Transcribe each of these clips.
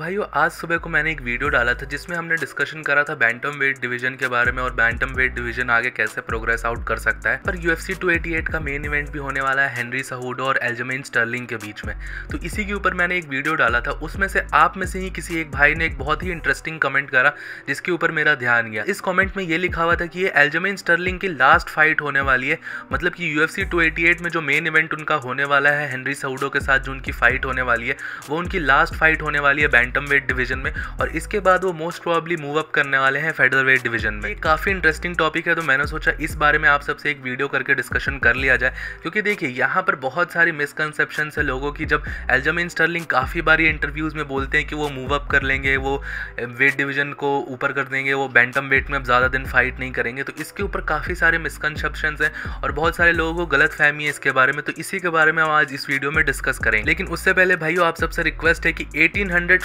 भाइयों आज सुबह को मैंने एक वीडियो डाला था जिसमें हमने डिस्कशन करा था बैंटम वेट डिवीजन के बारे में और बैंटम वेट डिवीजन आगे कैसे प्रोग्रेस आउट कर सकता है पर यूएफसी 288 का मेन इवेंट भी होने वाला है हेनरी सहूडो और एल्जमेन स्टर्लिंग के बीच में तो इसी के ऊपर मैंने एक वीडियो डाला था उसमें से आप में से ही किसी एक भाई ने एक बहुत ही इंटरेस्टिंग कमेंट करा जिसके ऊपर मेरा ध्यान गया इस कॉमेंट में ये लिखा हुआ था कि ये एल्जमेन स्टर्लिंग की लास्ट फाइट होने वाली है मतलब कि यूएफसी 288 में जो मेन इवेंट उनका होने वाला है हेनरी सहूडो के साथ जो उनकी फाइट होने वाली है वो उनकी लास्ट फाइट होने वाली है बैंटम वेट डिवीजन में और इसके बाद वो मोस्ट प्रोबली मूव अप करने वाले हैं फेडर वेट डिवीजन में काफ़ी इंटरेस्टिंग टॉपिक है तो मैंने सोचा इस बारे में आप सबसे एक वीडियो करके डिस्कशन कर लिया जाए क्योंकि देखिए यहाँ पर बहुत सारी मिसकनसेप्शन है लोगों की जब एल्जामिन स्टर्लिंग काफ़ी बार इंटरव्यूज़ में बोलते हैं कि वो मूव अप कर लेंगे वो वेट डिवीजन को ऊपर कर देंगे वो बैंटम वेट में अब ज़्यादा दिन फाइट नहीं करेंगे तो इसके ऊपर काफ़ी सारे मिसकनसेप्शन है और बहुत सारे लोगों को गलत फहमी है इसके बारे में तो इसी के बारे में हम आज इस वीडियो में डिस्कस करें लेकिन उससे पहले भाइयों आप सबसे रिक्वेस्ट है कि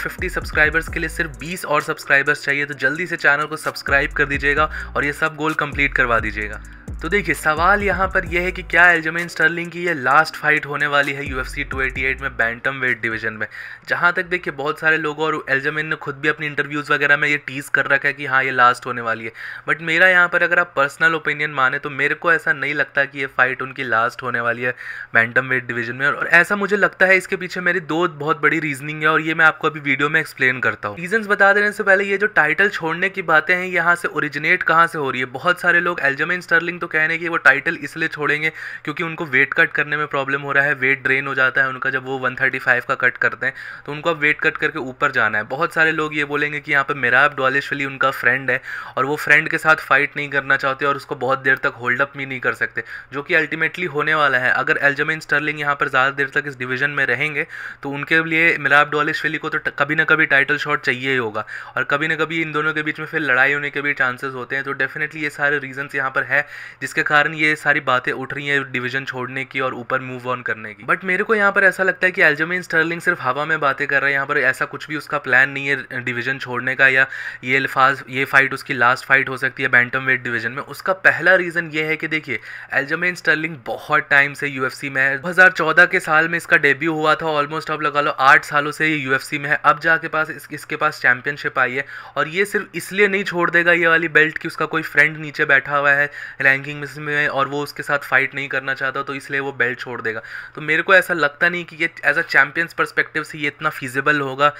50 सब्सक्राइबर्स के लिए सिर्फ 20 और सब्सक्राइबर्स चाहिए तो जल्दी से चैनल को सब्सक्राइब कर दीजिएगा और ये सब गोल कंप्लीट करवा दीजिएगा तो देखिए सवाल यहाँ पर यह है कि क्या एल्जमेन स्टर्लिंग की ये लास्ट फाइट होने वाली है यूएफसी 288 में बैंटम वेट डिवीजन में जहाँ तक देखिए बहुत सारे लोगों और एल्जमिन ने खुद भी अपनी इंटरव्यूज़ वगैरह में ये टीज़ कर रखा है कि हाँ ये लास्ट होने वाली है बट मेरा यहाँ पर अगर आप पर्सनल ओपिनियन माने तो मेरे को ऐसा नहीं लगता कि ये फ़ाइट उनकी लास्ट होने वाली है बैंटम वेट डिवीजन में और ऐसा मुझे लगता है इसके पीछे मेरी दो बहुत बड़ी रीजनिंग है और ये मैं आपको अभी वीडियो में एक्सप्लेन करता हूँ रीजन बता देने से पहले ये जो टाइटल छोड़ने की बातें हैं यहाँ से ओरिजिनेट कहाँ से हो रही है बहुत सारे लोग एल्जमेन स्टर्लिंग तो कह रहे हैं कि वो टाइटल इसलिए छोड़ेंगे क्योंकि उनको वेट कट करने में प्रॉब्लम हो रहा है वेट ड्रेन हो जाता है उनका जब वो 135 का कट करते हैं तो उनको अब वेट कट करके ऊपर जाना है बहुत सारे लोग ये बोलेंगे कि यहाँ पर मेराब डॉलेशवली उनका फ्रेंड है और वो फ्रेंड के साथ फाइट नहीं करना चाहते और उसको बहुत देर तक अप भी नहीं कर सकते जो कि अल्टीमेटली होने वाला है अगर एल्जमिन स्टर्लिंग यहाँ पर ज़्यादा देर तक इस डिवीजन में रहेंगे तो उनके लिए मिलाप डॉलेशवली को तो कभी ना कभी टाइटल शॉट चाहिए ही होगा और कभी ना कभी इन दोनों के बीच में फिर लड़ाई होने के भी चांसेस होते हैं तो डेफिनेटली ये सारे रीजंस यहाँ पर है जिसके कारण ये सारी बातें उठ रही हैं डिवीजन छोड़ने की और ऊपर मूव ऑन करने की बट मेरे को यहाँ पर ऐसा लगता है कि एल्जमिन स्टर्लिंग सिर्फ हवा में बातें कर रहा है यहाँ पर ऐसा कुछ भी उसका प्लान नहीं है डिवीजन छोड़ने का या ये अल्फाज ये फाइट उसकी लास्ट फाइट हो सकती है बैंटम वेट डिवीजन में उसका पहला रीज़न ये है कि देखिए एल्जमिन स्टर्लिंग बहुत टाइम से यू में है दो के साल में इसका डेब्यू हुआ था ऑलमोस्ट अब लगा लो आठ सालों से ये यू में है अब जाके पास इस, इसके पास चैंपियनशिप आई है और ये सिर्फ इसलिए नहीं छोड़ देगा ये वाली बेल्ट कि उसका कोई फ्रेंड नीचे बैठा हुआ है रैंकिंग थिंकिंग में है और वो उसके साथ फाइट नहीं करना चाहता तो इसलिए वो बेल्ट छोड़ देगा तो मेरे को ऐसा लगता नहीं कि ये एज अ चैम्पियंस परस्पेक्टिव से ये इतना फिजिबल होगा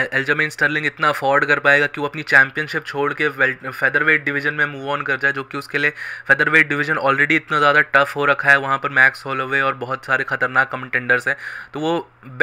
एल्जामिन स्टर्लिंग इतना अफोर्ड कर पाएगा कि वो अपनी चैम्पियनशिप छोड़ के फेदर वेट डिवीजन में मूव ऑन कर जाए जो कि उसके लिए फेदर वेट डिवीजन ऑलरेडी इतना ज़्यादा टफ हो रखा है वहाँ पर मैक्स होलोवे और बहुत सारे खतरनाक कमटेंडर्स हैं तो वो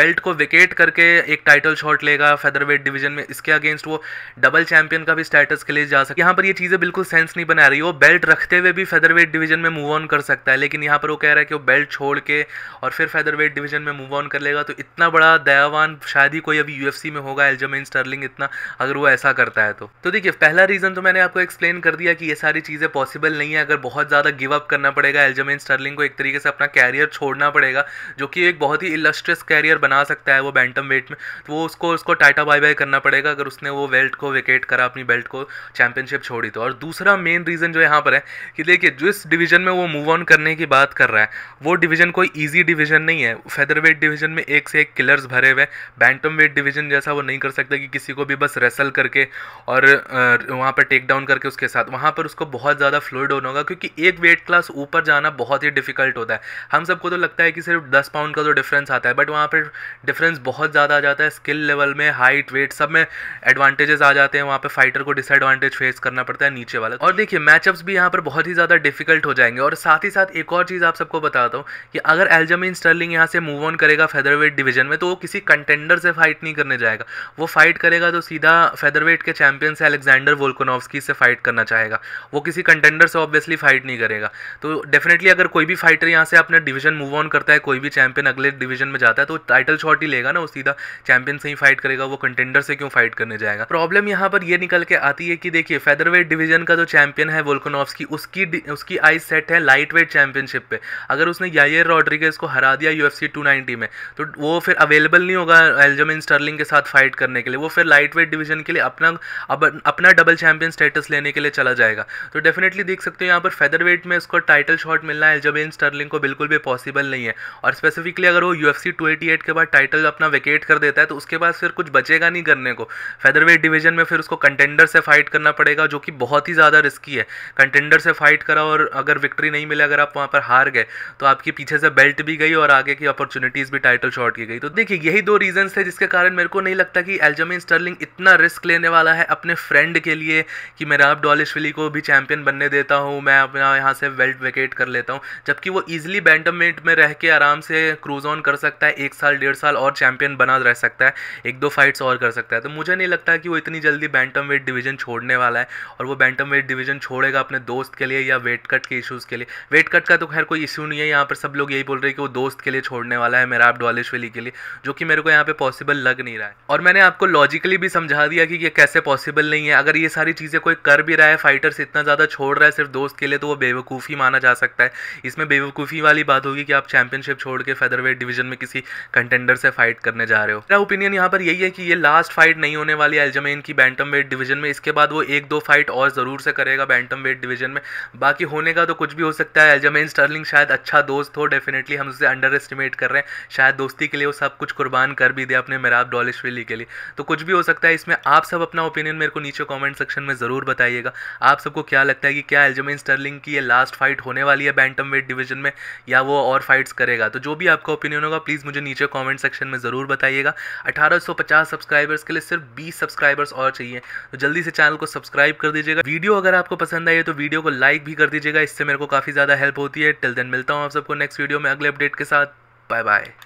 बेल्ट को विकेट करके एक टाइटल शॉट लेगा फेदर वेट डिवीजन में इसके अगेंस्ट वो डबल चैंपियन का भी स्टेटस के लिए जा सकता यहाँ पर ये चीज़ें बिल्कुल सेंस नहीं बना रही वो बेल्ट रखते हुए भी फेदर फेदरवेट डिवीजन में मूव ऑन कर सकता है लेकिन यहाँ पर वो कह रहा है कि वो बेल्ट छोड़ के और फिर फेदरवेट डिवीजन में मूव ऑन कर लेगा तो इतना बड़ा दयावान शायद ही कोई अभी यू में होगा एल्जमिन स्टर्लिंग इतना अगर वो ऐसा करता है तो तो देखिए पहला रीज़न तो मैंने आपको एक्सप्लेन कर दिया कि ये सारी चीज़ें पॉसिबल नहीं है अगर बहुत ज़्यादा गिव अप करना पड़ेगा एल्जमिन स्टर्लिंग को एक तरीके से अपना कैरियर छोड़ना पड़ेगा जो कि एक बहुत ही इलस्ट्रियस कैरियर बना सकता है वो बैंटम वेट में तो वो उसको उसको टाटा बाय बाय करना पड़ेगा अगर उसने वो बेल्ट को विकेट करा अपनी बेल्ट को चैंपियनशिप छोड़ी तो और दूसरा मेन रीज़न जो यहाँ पर है कि देखिए जिस डिवीज़न में वो मूव ऑन करने की बात कर रहा है वो डिवीज़न कोई ईजी डिवीज़न नहीं है फेदर वेट डिवीज़न में एक से एक किलर्स भरे हुए बैंटम वेट डिवीज़न जैसा वो नहीं कर सकता कि किसी को भी बस रेसल करके और वहाँ पर टेक डाउन करके उसके साथ वहाँ पर उसको बहुत ज़्यादा फ्लूड होना होगा क्योंकि एक वेट क्लास ऊपर जाना बहुत ही डिफ़िकल्ट होता है हम सबको तो लगता है कि सिर्फ दस पाउंड का तो डिफरेंस आता है बट वहाँ पर डिफरेंस बहुत ज़्यादा आ जाता है स्किल लेवल में हाइट वेट सब में एडवांटेजेस आ जाते हैं वहाँ पर फाइटर को डिसएडवांटेज फेस करना पड़ता है नीचे वाला और देखिए मैचअप्स भी यहाँ पर बहुत ही ज़्यादा डिफिकल्ट हो जाएंगे और साथ ही साथ एक और चीज़ आप सबको बताता हूँ कि अगर एल्जमिन स्टर्लिंग यहाँ से मूव ऑन करेगा फेदरवेट डिवीजन में तो वो किसी कंटेंडर से फाइट नहीं करने जाएगा वो फाइट करेगा तो सीधा फेदरवेट के चैंपियन से अलेक्जेंडर वोल्कोनोवस्की से फाइट करना चाहेगा वो किसी कंटेंडर से ऑब्वियसली फाइट नहीं करेगा तो डेफिनेटली अगर कोई भी फाइटर यहाँ से अपना डिवीजन मूव ऑन करता है कोई भी चैंपियन अगले डिवीजन में जाता है तो टाइटल शॉट ही लेगा ना वो सीधा चैंपियन से ही फाइट करेगा वो कंटेंडर से क्यों फाइट करने जाएगा प्रॉब्लम यहाँ पर यह निकल के आती है कि देखिए फेदरवेट डिवीजन का जो चैंपियन है वोल्कोनोवस्की उसकी उसकी आई सेट है लाइट वेट चैंपियनशिप पे अगर उसने यायर रॉड्रिगेज को हरा दिया यू एफ में तो वो फिर अवेलेबल नहीं होगा एल्जमिन स्टर्लिंग के साथ फाइट करने के लिए वो फिर लाइट वेट डिवीजन के लिए अपना अब, अपना डबल चैंपियन स्टेटस लेने के लिए चला जाएगा तो डेफिनेटली देख सकते हो यहाँ पर फेदर वेट में उसको टाइटल शॉट मिलना एल्जमिन स्टर्लिंग को बिल्कुल भी पॉसिबल नहीं है और स्पेसिफिकली अगर वो यू एफ के बाद टाइटल अपना वेकेट कर देता है तो उसके बाद फिर कुछ बचेगा नहीं करने को फेदर वेट डिवीजन में फिर उसको कंटेंडर से फाइट करना पड़ेगा जो कि बहुत ही ज़्यादा रिस्की है कंटेंडर से फाइट करा तुम्हारा और अगर विक्ट्री नहीं मिले अगर आप वहाँ पर हार गए तो आपके पीछे से बेल्ट भी गई और आगे की अपॉर्चुनिटीज़ भी टाइटल शॉर्ट की गई तो देखिए यही दो रीजन थे जिसके कारण मेरे को नहीं लगता कि एल्जमिन स्टर्लिंग इतना रिस्क लेने वाला है अपने फ्रेंड के लिए कि मैं राब डॉलिशविली को भी चैंपियन बनने देता हूँ मैं अपना यहाँ से बेल्ट वेकेट कर लेता हूँ जबकि वो ईजिली बैंटमवेट में रह के आराम से क्रूज ऑन कर सकता है एक साल डेढ़ साल और चैंपियन बना रह सकता है एक दो फाइट्स और कर सकता है तो मुझे नहीं लगता कि वो इतनी जल्दी बैंटम वेट डिवीजन छोड़ने वाला है और वो बैंटम वेट डिवीजन छोड़ेगा अपने दोस्त के लिए या वेट कट के इशूज़ के लिए वेट कट का तो खैर कोई इशू नहीं है यहाँ पर सब लोग यही बोल रहे हैं कि वो दोस्त के लिए छोड़ने वाला है मेरा आप डॉलिश वेली के लिए जो कि मेरे को यहाँ पे पॉसिबल लग नहीं रहा है और मैंने आपको लॉजिकली भी समझा दिया कि ये कैसे पॉसिबल नहीं है अगर ये सारी चीज़ें कोई कर भी रहा है फाइटर्स इतना ज़्यादा छोड़ रहा है सिर्फ दोस्त के लिए तो वो बेवकूफ़ी माना जा सकता है इसमें बेवकूफ़ी वाली बात होगी कि आप चैंपियनशिप छोड़ के फेदर वेट डिवीजन में किसी कंटेंडर से फाइट करने जा रहे हो मेरा ओपिनियन यहाँ पर यही है कि ये लास्ट फाइट नहीं होने वाली एल्जमेन की बैंटम वेट डिवीजन में इसके बाद वो एक दो फाइट और ज़रूर से करेगा बैंटम वेट डिवीजन में बाकी बाकी होने का तो कुछ भी हो सकता है एल्जामिन स्टर्लिंग शायद अच्छा दोस्त हो डेफिनेटली हम उसे अंडर एस्टिमेट कर रहे हैं शायद दोस्ती के लिए वो सब कुछ कुर्बान कर भी दे अपने मेराब डॉलिशविली के लिए तो कुछ भी हो सकता है इसमें आप सब अपना ओपिनियन मेरे को नीचे कॉमेंट सेक्शन में ज़रूर बताइएगा आप सबको क्या लगता है कि क्या एल्जामिन स्टर्लिंग की ये लास्ट फाइट होने वाली है बैंटम वेट डिवीजन में या वो और फाइट्स करेगा तो जो भी आपका ओपिनियन होगा प्लीज़ मुझे नीचे कॉमेंट सेक्शन में ज़रूर बताइएगा अठारह सब्सक्राइबर्स के लिए सिर्फ बीस सब्सक्राइबर्स और चाहिए तो जल्दी से चैनल को सब्सक्राइब कर दीजिएगा वीडियो अगर आपको पसंद आई है तो वीडियो को लाइक भी कर कर दीजिएगा इससे मेरे को काफ़ी ज़्यादा हेल्प होती है टिल देन मिलता हूँ आप सबको नेक्स्ट वीडियो में अगले अपडेट के साथ बाय बाय